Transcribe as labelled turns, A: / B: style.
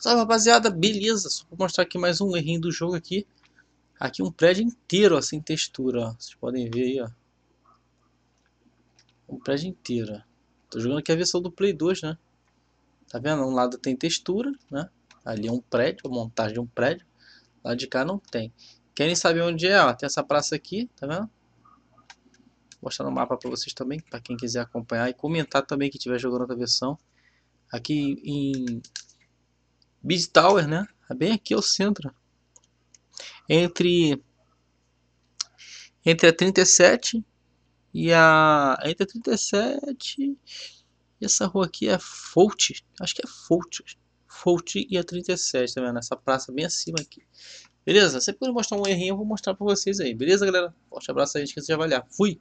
A: Salve rapaziada, beleza? Só vou mostrar aqui mais um errinho do jogo aqui. Aqui um prédio inteiro ó, sem textura, ó. Vocês podem ver aí, ó. Um prédio inteiro, Tô jogando aqui a versão do Play 2, né? Tá vendo? Um lado tem textura, né? Ali é um prédio, a montagem de um prédio. Lá de cá não tem. Querem saber onde é? Ó, tem essa praça aqui, tá vendo? Vou mostrar no mapa para vocês também, para quem quiser acompanhar e comentar também que estiver jogando outra versão. Aqui em Beach Tower, né? É bem aqui ao centro. Entre entre a 37 e a entre a 37 e essa rua aqui é Folt, acho que é Folt. Folt e a 37, tá vendo? Essa praça bem acima aqui. Beleza? Sempre que eu mostrar um errinho, eu vou mostrar pra vocês aí. Beleza, galera? Forte abraço aí, esqueça de avaliar. Fui!